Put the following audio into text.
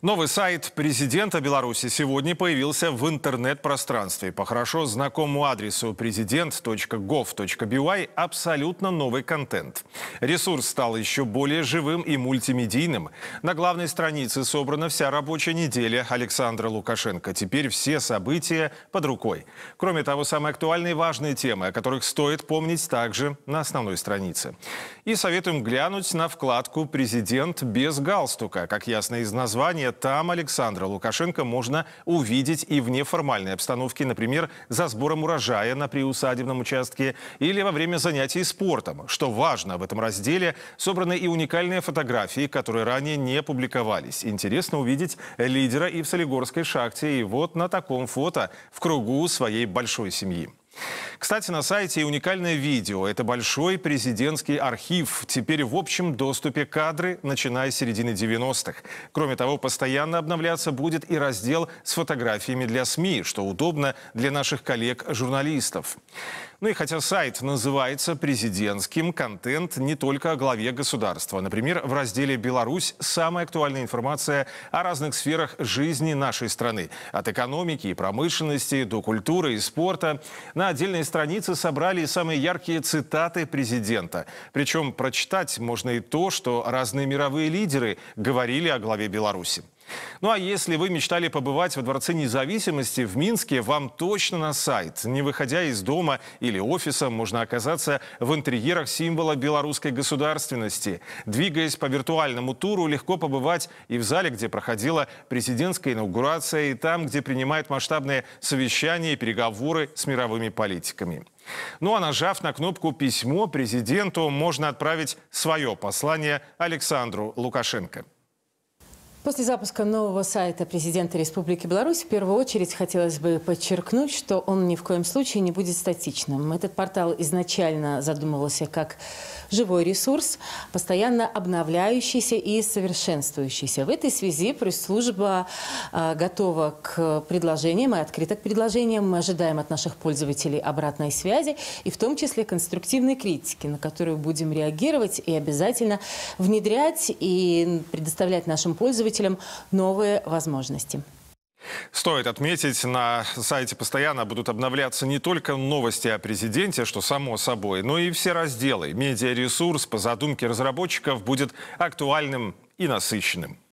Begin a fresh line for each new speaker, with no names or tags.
Новый сайт президента Беларуси сегодня появился в интернет-пространстве. По хорошо знакомому адресу президент.gov.by абсолютно новый контент. Ресурс стал еще более живым и мультимедийным. На главной странице собрана вся рабочая неделя Александра Лукашенко. Теперь все события под рукой. Кроме того, самые актуальные и важные темы, о которых стоит помнить также на основной странице. И советуем глянуть на вкладку «Президент без галстука». Как ясно из названия, стране. Там Александра Лукашенко можно увидеть и в неформальной обстановке, например, за сбором урожая на приусадебном участке или во время занятий спортом. Что важно, в этом разделе собраны и уникальные фотографии, которые ранее не публиковались. Интересно увидеть лидера и в Солигорской шахте, и вот на таком фото в кругу своей большой семьи. Кстати, на сайте и уникальное видео. Это большой президентский архив. Теперь в общем доступе кадры, начиная с середины 90-х. Кроме того, постоянно обновляться будет и раздел с фотографиями для СМИ, что удобно для наших коллег-журналистов. Ну и хотя сайт называется президентским, контент не только о главе государства. Например, в разделе «Беларусь» самая актуальная информация о разных сферах жизни нашей страны. От экономики и промышленности до культуры и спорта. На отдельной страницы собрали самые яркие цитаты президента. Причем прочитать можно и то, что разные мировые лидеры говорили о главе Беларуси. Ну а если вы мечтали побывать во Дворце независимости в Минске, вам точно на сайт. Не выходя из дома или офиса, можно оказаться в интерьерах символа белорусской государственности. Двигаясь по виртуальному туру, легко побывать и в зале, где проходила президентская инаугурация, и там, где принимают масштабные совещания и переговоры с мировыми политиками. Ну а нажав на кнопку «Письмо» президенту, можно отправить свое послание Александру Лукашенко.
После запуска нового сайта президента Республики Беларусь в первую очередь хотелось бы подчеркнуть, что он ни в коем случае не будет статичным. Этот портал изначально задумывался как живой ресурс, постоянно обновляющийся и совершенствующийся. В этой связи пресс-служба а, готова к предложениям и открыта к предложениям. Мы ожидаем от наших пользователей обратной связи и в том числе конструктивной критики, на которую будем реагировать и обязательно внедрять и предоставлять нашим пользователям пользователям новые возможности.
Стоит отметить, на сайте постоянно будут обновляться не только новости о президенте, что само собой, но и все разделы. Медиаресурс по задумке разработчиков будет актуальным и насыщенным.